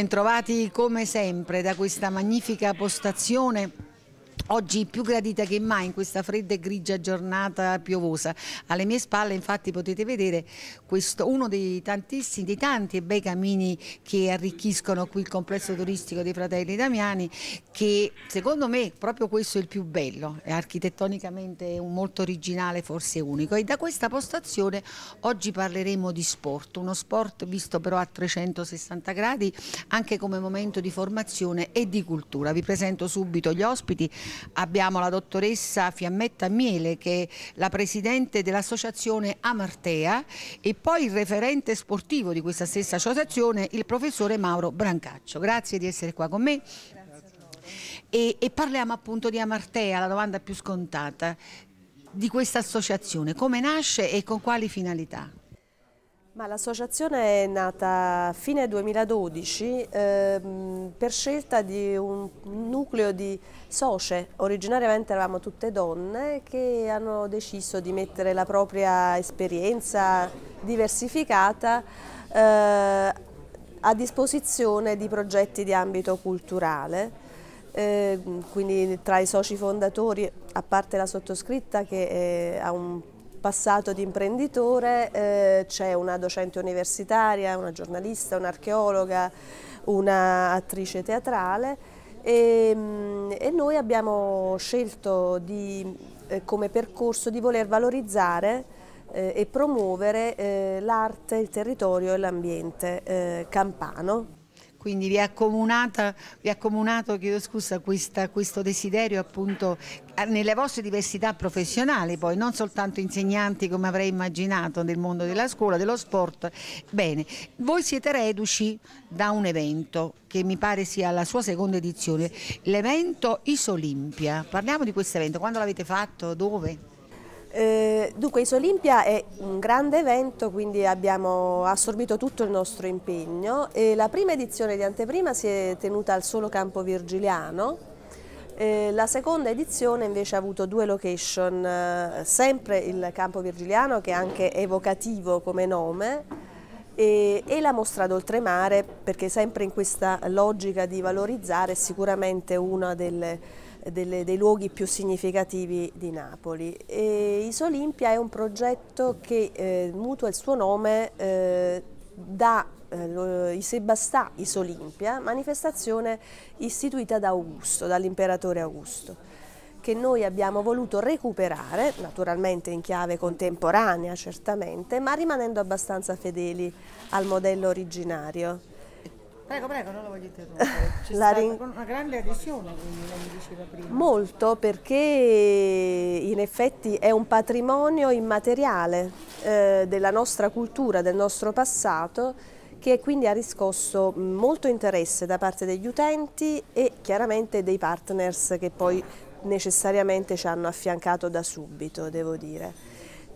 Bentrovati come sempre da questa magnifica postazione Oggi più gradita che mai in questa fredda e grigia giornata piovosa. Alle mie spalle infatti potete vedere questo, uno dei tantissimi, dei tanti e bei camini che arricchiscono qui il complesso turistico dei Fratelli Damiani che secondo me proprio questo è il più bello, è architettonicamente molto originale, forse unico. E da questa postazione oggi parleremo di sport, uno sport visto però a 360 gradi anche come momento di formazione e di cultura. Vi presento subito gli ospiti abbiamo la dottoressa Fiammetta Miele che è la presidente dell'associazione Amartea e poi il referente sportivo di questa stessa associazione, il professore Mauro Brancaccio. Grazie di essere qua con me. E, e parliamo appunto di Amartea, la domanda più scontata di questa associazione, come nasce e con quali finalità? l'associazione è nata a fine 2012 ehm, per scelta di un nucleo di socie, originariamente eravamo tutte donne che hanno deciso di mettere la propria esperienza diversificata eh, a disposizione di progetti di ambito culturale. Eh, quindi tra i soci fondatori, a parte la sottoscritta che eh, ha un passato di imprenditore, eh, c'è una docente universitaria, una giornalista, un'archeologa, un'attrice teatrale e, mm, e, noi abbiamo scelto di, eh, come percorso di voler valorizzare eh, e promuovere eh, l'arte, il territorio e l'ambiente eh, campano quindi vi ha accomunato, vi ha accomunato scusa, questa, questo desiderio appunto eh, nelle vostre diversità professionali poi, non soltanto insegnanti come avrei immaginato nel mondo della scuola, dello sport. Bene, voi siete reduci da un evento che mi pare sia la sua seconda edizione, l'evento Isolimpia. Parliamo di questo evento, quando l'avete fatto, dove? Eh, dunque Isolimpia è un grande evento, quindi abbiamo assorbito tutto il nostro impegno e la prima edizione di anteprima si è tenuta al solo campo virgiliano. Eh, la seconda edizione invece ha avuto due location, eh, sempre il campo virgiliano che è anche evocativo come nome e, e la mostra d'oltremare perché sempre in questa logica di valorizzare è sicuramente una delle delle, dei luoghi più significativi di Napoli. E Isolimpia è un progetto che eh, mutua il suo nome eh, da eh, i Sebastà Isolimpia, manifestazione istituita da Augusto, dall'imperatore Augusto che noi abbiamo voluto recuperare, naturalmente in chiave contemporanea certamente, ma rimanendo abbastanza fedeli al modello originario. Prego, prego, non lo voglio interrompere. C'è stata rin... una grande adesione, quindi, lei mi diceva prima. Molto, perché in effetti è un patrimonio immateriale eh, della nostra cultura, del nostro passato, che quindi ha riscosso molto interesse da parte degli utenti e chiaramente dei partners che poi necessariamente ci hanno affiancato da subito, devo dire.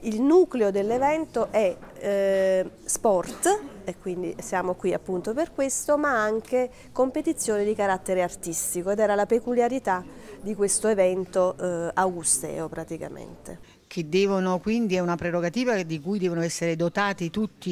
Il nucleo dell'evento è eh, sport, e quindi siamo qui appunto per questo, ma anche competizione di carattere artistico ed era la peculiarità di questo evento eh, augusteo praticamente che devono quindi è una prerogativa di cui devono essere dotati tutti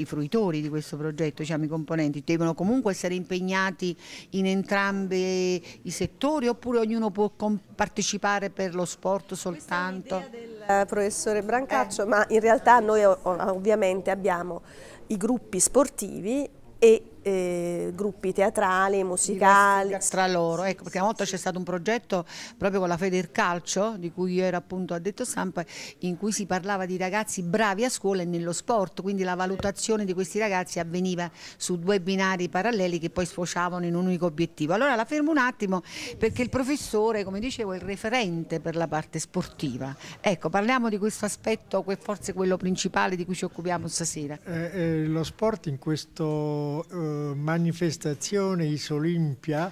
i fruitori di questo progetto, diciamo i componenti, devono comunque essere impegnati in entrambi i settori oppure ognuno può partecipare per lo sport soltanto? Del, eh, professore Brancaccio, eh. ma in realtà noi ovviamente abbiamo i gruppi sportivi e eh, gruppi teatrali, musicali. Tra loro, ecco, perché a volte c'è stato un progetto proprio con la Feder Calcio, di cui io ero appunto addetto stampa, in cui si parlava di ragazzi bravi a scuola e nello sport, quindi la valutazione di questi ragazzi avveniva su due binari paralleli che poi sfociavano in un unico obiettivo. Allora la fermo un attimo perché il professore, come dicevo, è il referente per la parte sportiva. Ecco, parliamo di questo aspetto, che forse quello principale di cui ci occupiamo stasera. Eh, eh, lo sport in questo... Eh manifestazione isolimpia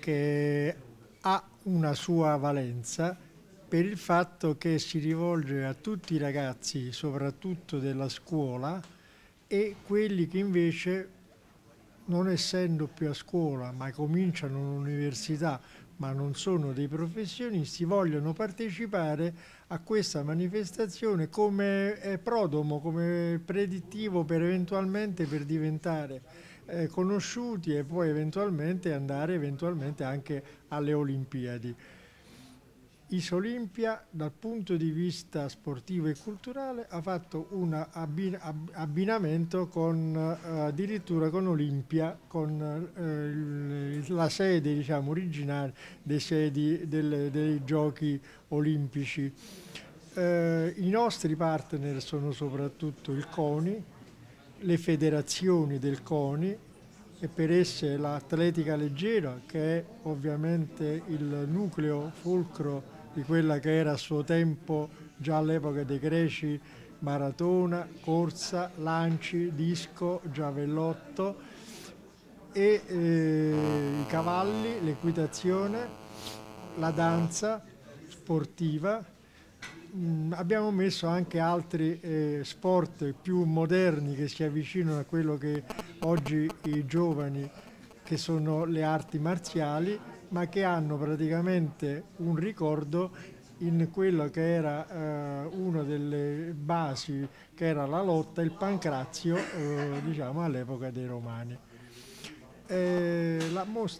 che ha una sua valenza per il fatto che si rivolge a tutti i ragazzi, soprattutto della scuola, e quelli che invece, non essendo più a scuola, ma cominciano l'università, ma non sono dei professionisti, vogliono partecipare a questa manifestazione come prodomo, come predittivo per eventualmente per diventare eh, conosciuti e poi eventualmente andare eventualmente anche alle Olimpiadi. Isolimpia dal punto di vista sportivo e culturale ha fatto un abbin abbinamento con, eh, addirittura con Olimpia, con eh, la sede diciamo, originale dei, sedi, delle, dei giochi olimpici. Eh, I nostri partner sono soprattutto il CONI, le federazioni del CONI e per esse l'atletica leggera che è ovviamente il nucleo fulcro di quella che era a suo tempo già all'epoca dei greci maratona, corsa, lanci, disco, giavellotto e eh, i cavalli, l'equitazione, la danza sportiva mh, mm, abbiamo messo anche altri eh, sport più moderni che si avvicinano a quello che oggi i giovani, che sono le arti marziali, ma che hanno praticamente un ricordo in quello che era eh, una delle basi, che era la lotta, il pancrazio, eh, diciamo, all'epoca dei romani. Eh,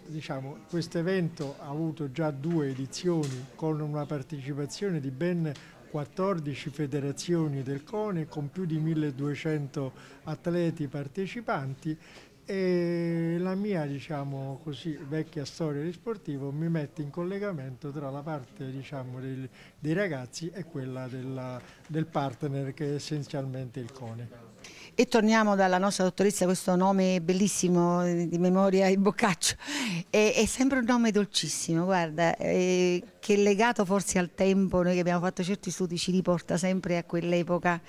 diciamo, questo evento ha avuto già due edizioni con una partecipazione di ben 14 federazioni del CONE con più di 1200 atleti partecipanti e la mia diciamo così, vecchia storia di sportivo mi mette in collegamento tra la parte diciamo, dei, dei, ragazzi e quella della, del partner che è essenzialmente il CONE. E torniamo dalla nostra dottoressa, questo nome bellissimo, eh, di memoria il Boccaccio, è, è sempre un nome dolcissimo, guarda, è, eh, che è legato forse al tempo, noi che abbiamo fatto certi studi ci riporta sempre a quell'epoca.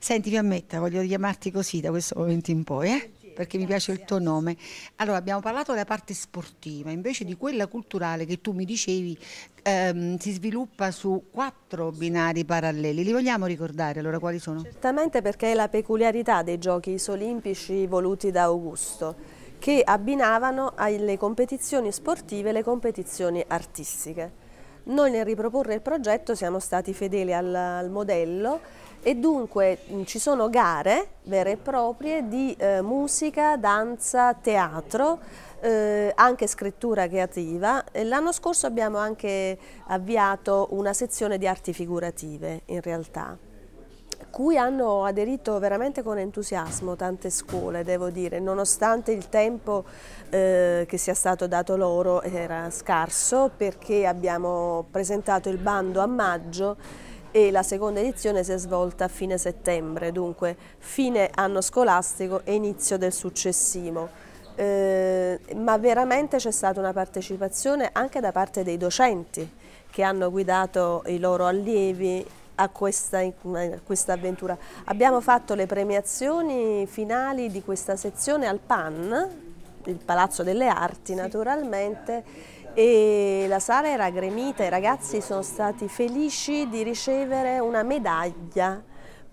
Senti ammetta, voglio chiamarti così da questo momento in poi, eh? perché mi piace il tuo nome. Allora, abbiamo parlato della parte sportiva, invece di quella culturale che tu mi dicevi ehm, si sviluppa su quattro binari paralleli. Li vogliamo ricordare? Allora, quali sono? Certamente perché è la peculiarità dei giochi olimpici voluti da Augusto che abbinavano alle competizioni sportive le competizioni artistiche. Noi nel riproporre il progetto siamo stati fedeli al, al modello e dunque mm, ci sono gare vere e proprie di eh, musica, danza, teatro, eh, anche scrittura creativa. L'anno scorso abbiamo anche avviato una sezione di arti figurative in realtà cui hanno aderito veramente con entusiasmo tante scuole, devo dire, nonostante il tempo eh, che sia stato dato loro era scarso perché abbiamo presentato il bando a maggio e la seconda edizione si è svolta a fine settembre, dunque fine anno scolastico e inizio del successivo. Eh, ma veramente c'è stata una partecipazione anche da parte dei docenti che hanno guidato i loro allievi a questa, a questa avventura. Abbiamo fatto le premiazioni finali di questa sezione al PAN, il Palazzo delle Arti sì. naturalmente, e la sala era gremita, i ragazzi sono stati felici di ricevere una medaglia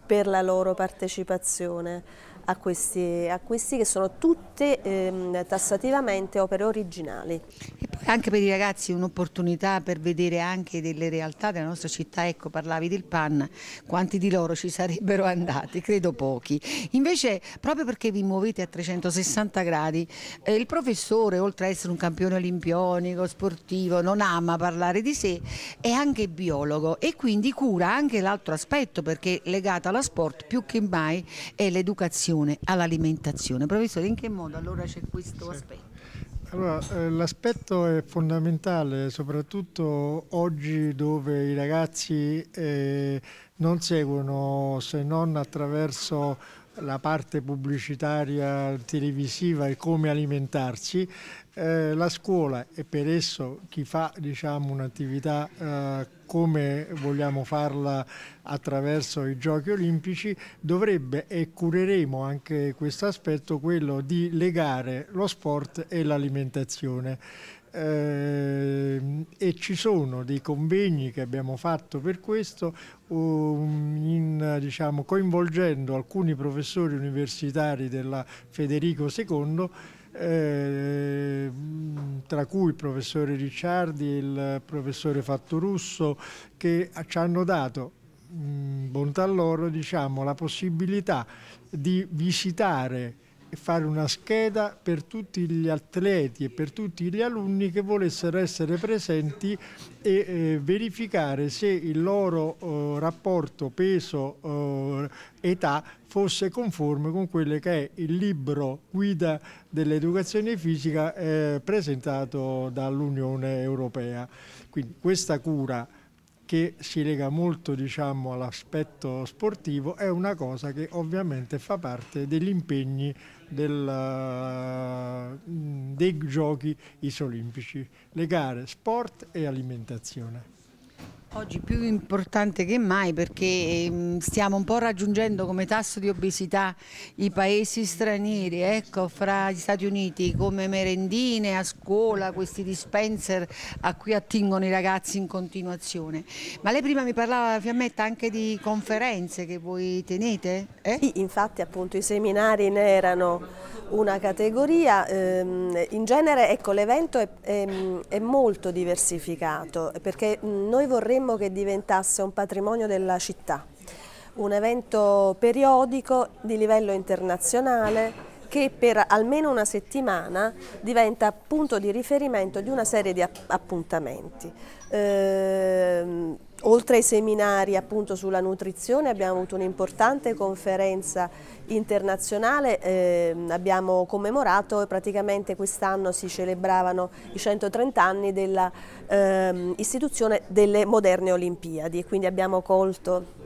per la loro partecipazione a questi, a questi che sono tutte ehm, tassativamente opere originali. E poi anche per i ragazzi un'opportunità per vedere anche delle realtà della nostra città, ecco parlavi del PAN, quanti di loro ci sarebbero andati? Credo pochi. Invece proprio perché vi muovete a 360 gradi, eh, il professore oltre ad essere un campione olimpionico, sportivo, non ama parlare di sé, è anche biologo e quindi cura anche l'altro aspetto perché legato allo sport più che mai è l'educazione relazione all'alimentazione. Professore, in che modo allora c'è questo aspetto? Allora, eh, l'aspetto è fondamentale, soprattutto oggi dove i ragazzi eh, non seguono se non attraverso la parte pubblicitaria televisiva e come alimentarsi, eh, la scuola e per esso chi fa diciamo, un'attività eh, come vogliamo farla attraverso i giochi olimpici dovrebbe e cureremo anche questo aspetto quello di legare lo sport e l'alimentazione eh, e ci sono dei convegni che abbiamo fatto per questo um, in, diciamo, coinvolgendo alcuni professori universitari della Federico II eh, tra cui il professore Ricciardi e il professore Fatto Russo, che ci hanno dato mh, mm, bontà loro diciamo, la possibilità di visitare fare una scheda per tutti gli atleti e per tutti gli alunni che volessero essere presenti e eh, verificare se il loro eh, rapporto peso-età eh, fosse conforme con quello che è il libro guida dell'educazione fisica eh, presentato dall'Unione Europea. Quindi questa cura che si lega molto diciamo, all'aspetto sportivo, è una cosa che ovviamente fa parte degli impegni del, eh, dei giochi isolimpici, le gare sport e alimentazione. Oggi più importante che mai perché ehm, stiamo un po' raggiungendo come tasso di obesità i paesi stranieri, ecco, fra gli Stati Uniti come merendine a scuola, questi dispenser a cui attingono i ragazzi in continuazione. Ma lei prima mi parlava, Fiammetta, anche di conferenze che voi tenete? Eh? Sì, infatti appunto i seminari ne erano una categoria, ehm, in genere ecco, l'evento è, è, ehm, è molto diversificato perché noi vorremmo vorremmo che diventasse un patrimonio della città, un evento periodico di livello internazionale che per almeno una settimana diventa punto di riferimento di una serie di appuntamenti. Eh, oltre ai seminari appunto, sulla nutrizione abbiamo avuto un'importante conferenza internazionale, eh, abbiamo commemorato e praticamente quest'anno si celebravano i 130 anni dell'istituzione ehm, eh, delle moderne Olimpiadi e quindi abbiamo colto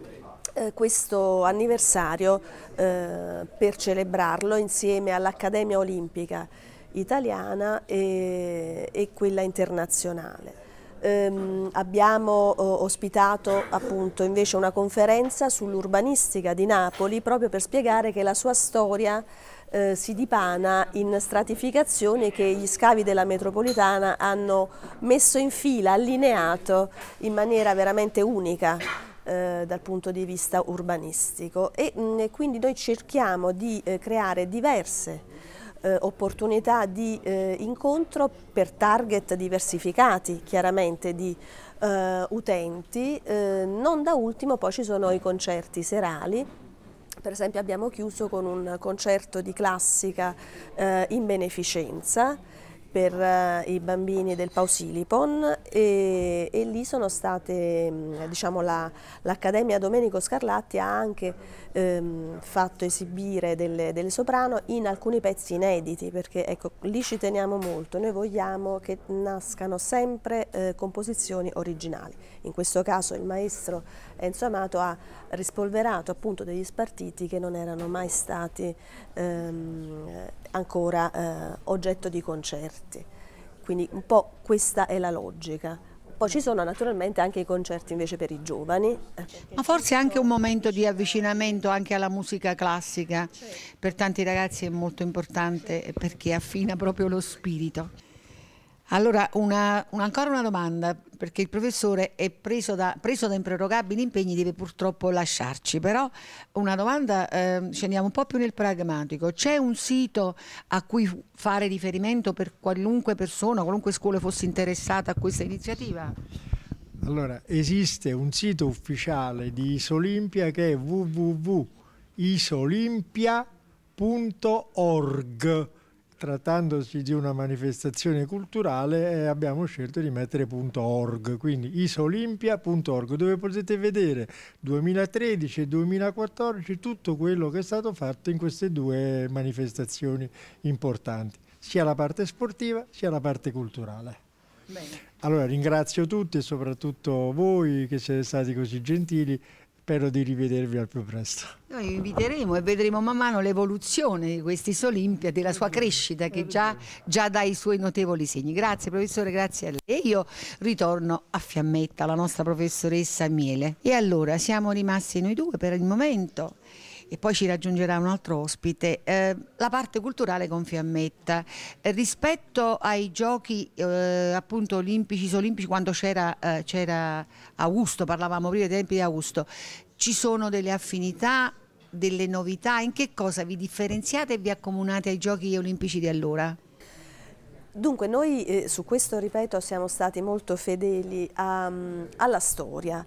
eh, questo anniversario eh, per celebrarlo insieme all'Accademia Olimpica italiana e, e quella internazionale. Ehm, abbiamo eh, ospitato appunto invece una conferenza sull'urbanistica di Napoli proprio per spiegare che la sua storia eh, si dipana in stratificazioni che gli scavi della metropolitana hanno messo in fila, allineato in maniera veramente unica eh, dal punto di vista urbanistico e mh, mm, quindi noi cerchiamo di eh, creare diverse eh, opportunità di eh, incontro per target diversificati chiaramente di eh, utenti. Eh, non da ultimo poi ci sono i concerti serali. Per esempio abbiamo chiuso con un concerto di classica eh, in beneficenza per eh, i bambini del Pausilipon e, e lì sono state, mm, diciamo, l'Accademia Domenico Scarlatti ha anche ehm, fatto esibire delle, delle, soprano in alcuni pezzi inediti, perché ecco, lì ci teniamo molto, noi vogliamo che nascano sempre eh, composizioni originali. In questo caso il maestro Enzo Amato ha rispolverato appunto degli spartiti che non erano mai stati ehm, ancora eh, oggetto di concerti. Quindi un po' questa è la logica. Poi ci sono naturalmente anche i concerti invece per i giovani. Ma forse anche un momento di avvicinamento anche alla musica classica, per tanti ragazzi è molto importante eh, perché affina proprio lo spirito. Allora, una, un, ancora una domanda, perché il professore è preso da, preso da, improrogabili impegni, deve purtroppo lasciarci, però una domanda, eh, scendiamo un po' più nel pragmatico, c'è un sito a cui fare riferimento per qualunque persona, qualunque scuola fosse interessata a questa iniziativa? Allora, esiste un sito ufficiale di Isolimpia che è www.isolimpia.org trattandosi di una manifestazione culturale eh, abbiamo scelto di mettere .org, quindi isolimpia.org, dove potete vedere 2013 e 2014 tutto quello che è stato fatto in queste due manifestazioni importanti, sia la parte sportiva sia la parte culturale. Bene. Allora ringrazio tutti e soprattutto voi che siete stati così gentili spero di rivedervi al più presto. Noi vi vedremo e vedremo man mano l'evoluzione di questi Olimpiadi, la sua crescita che già, già, dà i suoi notevoli segni. Grazie professore, grazie a lei. E io ritorno a Fiammetta, la nostra professoressa Miele. E allora siamo rimasti noi due per il momento e poi ci raggiungerà un altro ospite, eh, la parte culturale con Fiammetta. Eh, rispetto ai giochi eh, appunto olimpici, isolimpici, quando eh, c'era, Augusto, parlavamo prima dei tempi di Augusto, ci sono delle affinità, delle novità, in che cosa vi differenziate e vi accomunate ai giochi olimpici di allora? Dunque noi eh, su questo, ripeto, siamo stati molto fedeli a, ehm, alla storia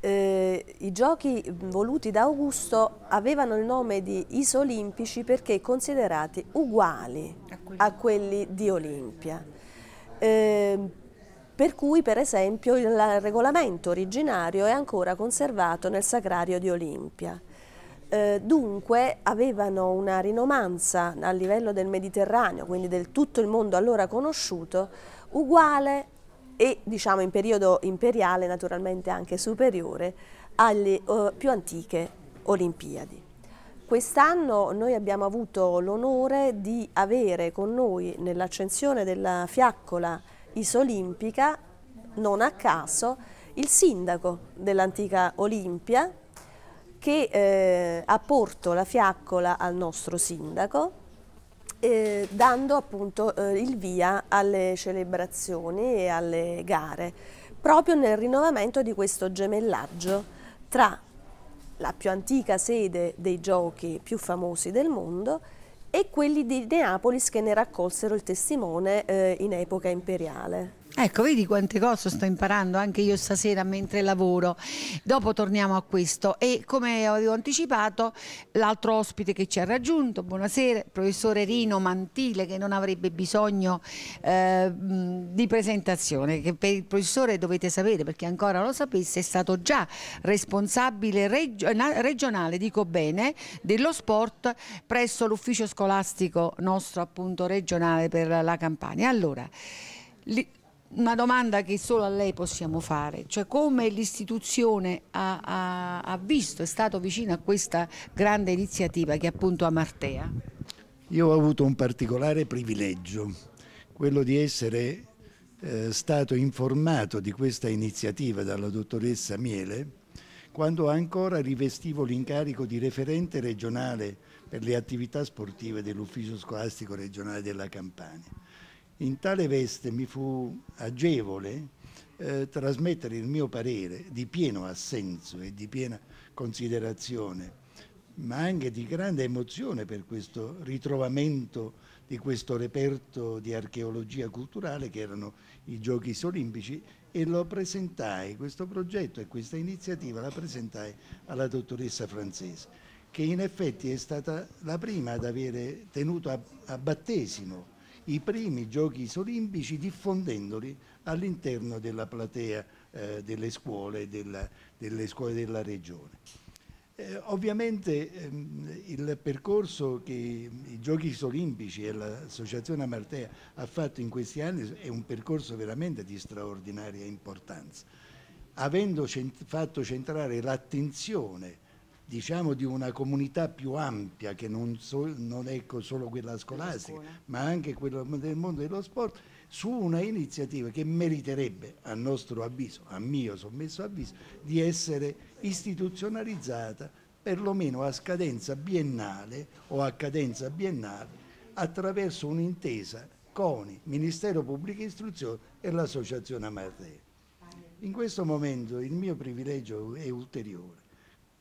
eh, i giochi voluti da Augusto avevano il nome di isolimpici perché considerati uguali a quelli di Olimpia. Eh, per cui per esempio il regolamento originario è ancora conservato nel Sacrario di Olimpia. Eh, dunque avevano una rinomanza a livello del Mediterraneo, quindi del tutto il mondo allora conosciuto, uguale e diciamo in periodo imperiale naturalmente anche superiore alle eh, più antiche Olimpiadi. Quest'anno noi abbiamo avuto l'onore di avere con noi nell'accensione della fiaccola isolimpica, non a caso, il sindaco dell'antica Olimpia che eh, ha porto la fiaccola al nostro sindaco eh, dando appunto eh, il via alle celebrazioni e alle gare, proprio nel rinnovamento di questo gemellaggio tra la più antica sede dei giochi più famosi del mondo e quelli di Neapolis che ne raccolsero il testimone eh, in epoca imperiale. Ecco, vedi quante cose sto imparando anche io stasera mentre lavoro. Dopo torniamo a questo e come avevo anticipato, l'altro ospite che ci ha raggiunto, buonasera, il professore Rino Mantile che non avrebbe bisogno eh, di presentazione, che per il professore dovete sapere perché ancora lo sapesse, è stato già responsabile regionale, dico bene, dello sport presso l'ufficio scolastico nostro appunto regionale per la Campania. Allora, una domanda che solo a lei possiamo fare, cioè come l'istituzione ha, ha, ha, visto, è stato vicino a questa grande iniziativa che è appunto Amartea? Io ho avuto un particolare privilegio, quello di essere eh, stato informato di questa iniziativa dalla dottoressa Miele quando ancora rivestivo l'incarico di referente regionale per le attività sportive dell'ufficio scolastico regionale della Campania in tale veste mi fu agevole eh, trasmettere il mio parere di pieno assenso e di piena considerazione, ma anche di grande emozione per questo ritrovamento di questo reperto di archeologia culturale che erano i Giochi Olimpici e lo presentai, questo progetto e questa iniziativa la presentai alla dottoressa francese, che in effetti è stata la prima ad avere tenuto a, a battesimo i primi giochi olimpici diffondendoli all'interno della platea eh, delle, scuole, della, delle scuole della regione. Eh, ovviamente ehm, il percorso che i Giochi Olimpici e l'Associazione Amartea ha fatto in questi anni è un percorso veramente di straordinaria importanza, avendo cent fatto centrare l'attenzione diciamo, di una comunità più ampia che non, so, non è ecco solo quella scolastica, ma anche quella del mondo dello sport, su una iniziativa che meriterebbe, a nostro avviso, a mio sommesso avviso, di essere istituzionalizzata perlomeno a scadenza biennale o a cadenza biennale attraverso un'intesa con il Ministero Pubblica Istruzione e l'Associazione Amartei. In questo momento il mio privilegio è ulteriore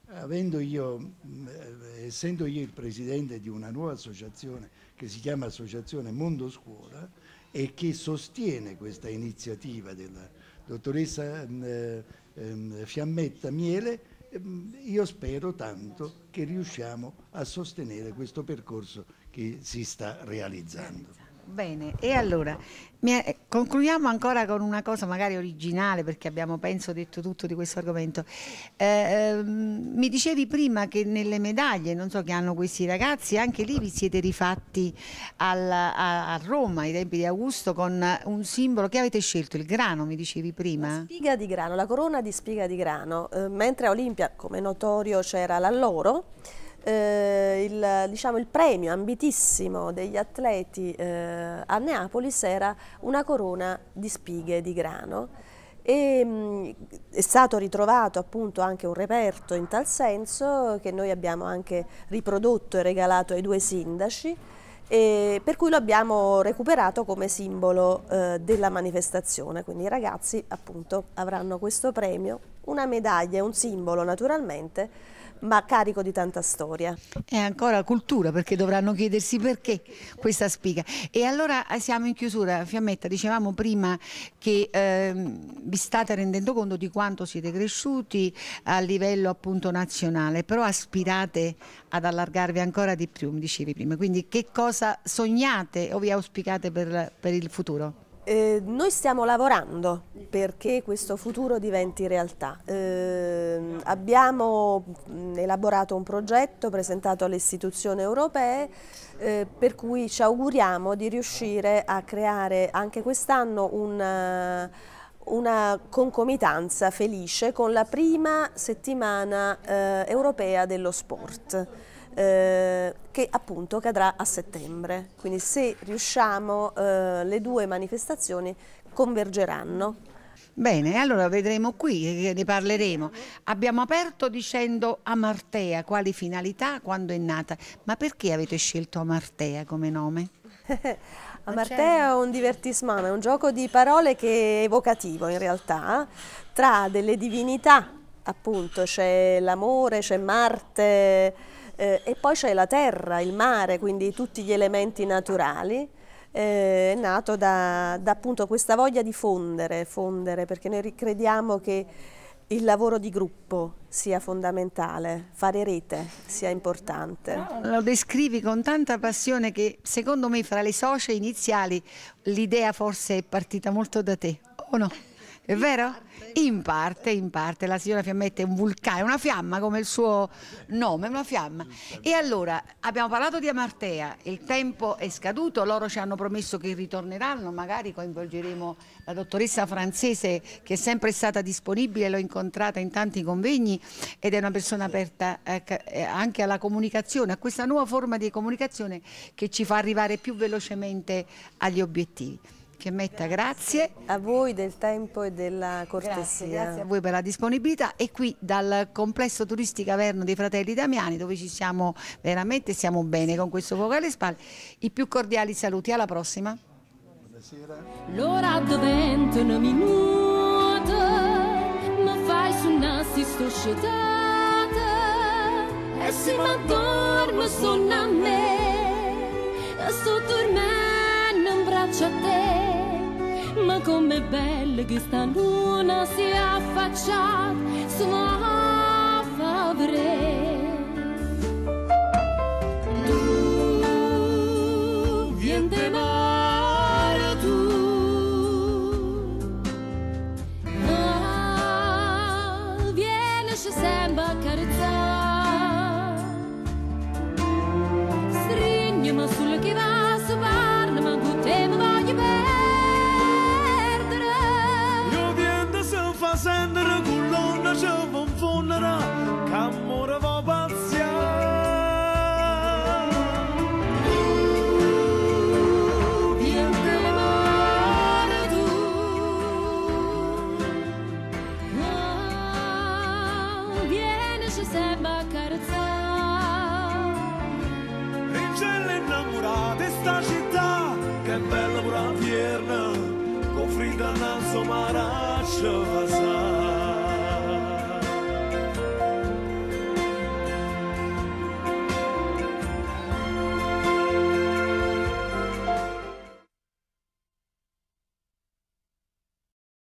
Avendo io, eh, essendo io il presidente di una nuova associazione che si chiama Associazione Mondo Scuola e che sostiene questa iniziativa della dottoressa mm, eh, ehm, Fiammetta Miele, mm, io spero tanto che riusciamo a sostenere questo percorso che si sta realizzando. Bene, e allora concludiamo ancora con una cosa magari originale perché abbiamo penso detto tutto di questo argomento. Eh, ehm, mi dicevi prima che nelle medaglie, non so che hanno questi ragazzi, anche lì vi siete rifatti al, a, a, Roma ai tempi di Augusto con un simbolo che avete scelto, il grano mi dicevi prima? La spiga di grano, la corona di spiga di grano, eh, mentre a Olimpia come notorio c'era l'alloro eh, il, diciamo, il, premio ambitissimo degli atleti eh, a Neapolis era una corona di spighe di grano e mh, è stato ritrovato appunto anche un reperto in tal senso che noi abbiamo anche riprodotto e regalato ai due sindaci per cui lo abbiamo recuperato come simbolo eh, della manifestazione, quindi i ragazzi appunto avranno questo premio, una medaglia, un simbolo naturalmente ma carico di tanta storia. E ancora cultura, perché dovranno chiedersi perché questa spiga. E allora eh, siamo in chiusura, Fiammetta, dicevamo prima che eh, vi state rendendo conto di quanto siete cresciuti a livello appunto nazionale, però aspirate ad allargarvi ancora di più, mi dicevi prima. Quindi che cosa sognate o vi auspicate per, per il futuro? Eh, noi stiamo lavorando perché questo futuro diventi realtà. Eh, abbiamo elaborato un progetto presentato alle istituzioni europee eh, per cui ci auguriamo di riuscire a creare anche quest'anno un eh, una concomitanza felice con la prima settimana eh, europea dello sport. Eh, che appunto cadrà a settembre. Quindi se riusciamo eh, le due manifestazioni convergeranno. Bene, allora vedremo qui, eh, ne parleremo. Abbiamo aperto dicendo Amartea, quali finalità, quando è nata, ma perché avete scelto Amartea come nome? Amartea è un divertismano, è un gioco di parole che è evocativo in realtà, tra delle divinità, appunto c'è l'amore, c'è Marte, eh, e poi c'è la terra, il mare, quindi tutti gli elementi naturali. Eh, è nato da, da questa voglia di fondere, fondere, perché noi crediamo che il lavoro di gruppo sia fondamentale, fare rete sia importante. Lo descrivi con tanta passione che secondo me fra le socie iniziali l'idea forse è partita molto da te, o no? È vero? In parte, in parte, la signora Fiammetta è un vulcano, è una fiamma come il suo nome, una fiamma. E allora, abbiamo parlato di Amartea, il tempo è scaduto, loro ci hanno promesso che ritorneranno, magari coinvolgeremo la dottoressa francese che è sempre stata disponibile, l'ho incontrata in tanti convegni ed è una persona aperta eh, eh, anche alla comunicazione, a questa nuova forma di comunicazione che ci fa arrivare più velocemente agli obiettivi. Chiametta, grazie. A voi del tempo e della cortesia. Grazie, grazie, a voi per la disponibilità e qui dal complesso turistico Averno dei Fratelli Damiani dove ci siamo veramente, stiamo bene con questo fuoco alle spalle. I più cordiali saluti, alla prossima. Buonasera. L'ora diventano minuti, ma fai su nasi società e si ma dormo su me, sto dormendo faccio a te, ma com'è bella che sta luna si affaccia sono a favore.